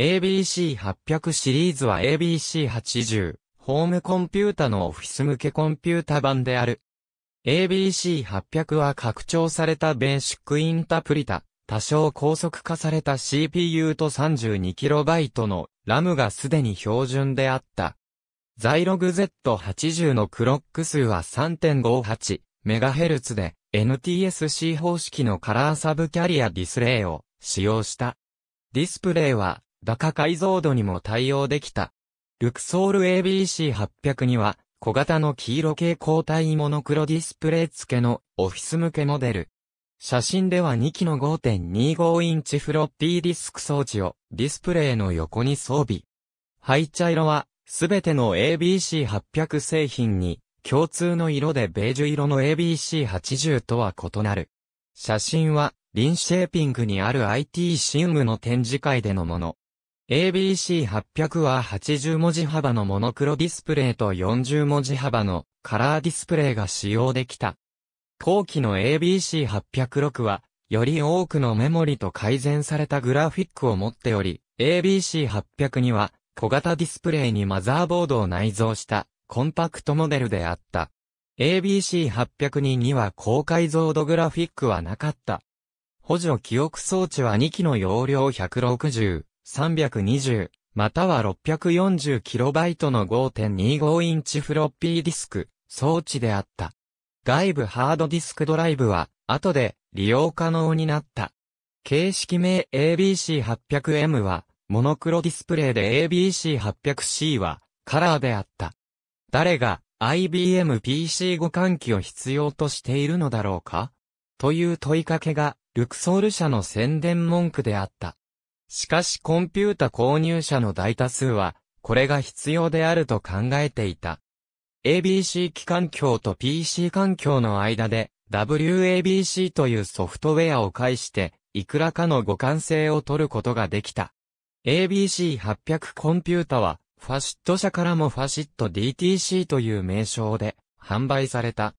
ABC800 シリーズは ABC80、ホームコンピュータのオフィス向けコンピュータ版である。ABC800 は拡張されたベーシックインタプリタ、多少高速化された CPU と 32KB のラムがすでに標準であった。z ロ l o g z 8 0のクロック数は 3.58MHz で NTSC 方式のカラーサブキャリアディスレイを使用した。ディスプレイはバカ解像度にも対応できた。ルクソール ABC800 には、小型の黄色系交体モノクロディスプレイ付けのオフィス向けモデル。写真では2機の5.25インチフロッピーディスク装置をディスプレイの横に装備。灰茶色は、すべての ABC800 製品に共通の色でベージュ色の ABC80 とは異なる。写真は、リンシェーピングにある IT シームの展示会でのもの。ABC800 は80文字幅のモノクロディスプレイと40文字幅のカラーディスプレイが使用できた。後期の ABC806 は、より多くのメモリと改善されたグラフィックを持っており、ABC800 には小型ディスプレイにマザーボードを内蔵したコンパクトモデルであった。ABC800 には高解像度グラフィックはなかった。補助記憶装置は2機の容量160。320、または 640KB の5.25インチフロッピーディスク、装置であった。外部ハードディスクドライブは、後で利用可能になった。形式名 ABC800M は、モノクロディスプレイで ABC800C は、カラーであった。誰が IBM PC 互換機を必要としているのだろうかという問いかけが、ルクソール社の宣伝文句であった。しかしコンピュータ購入者の大多数は、これが必要であると考えていた。ABC 機環境と PC 環境の間で、WABC というソフトウェアを介して、いくらかの互換性を取ることができた。ABC800 コンピュータは、ファシット社からもファシット DTC という名称で販売された。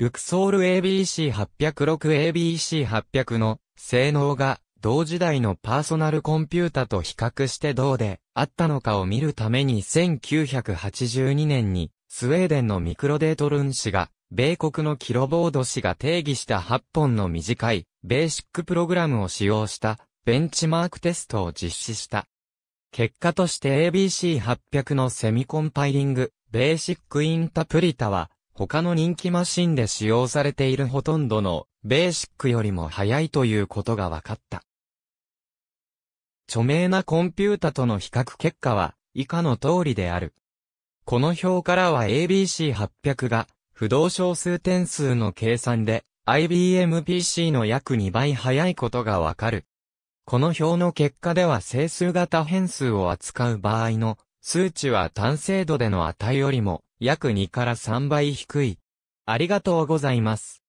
ルクソール ABC806ABC800 の性能が同時代のパーソナルコンピュータと比較してどうであったのかを見るために1982年にスウェーデンのミクロデートルン氏が、米国のキロボード氏が定義した8本の短いベーシックプログラムを使用したベンチマークテストを実施した。結果として ABC800 のセミコンパイリング、ベーシックインタプリタは、他の人気マシンで使用されているほとんどのベーシックよりも早いということが分かった。著名なコンピュータとの比較結果は、以下の通りである。この表からは ABC800 が、不動小数点数の計算で、IBM PC の約2倍早いことがわかる。この表の結果では整数型変数を扱う場合の数値は単精度での値よりも約2から3倍低い。ありがとうございます。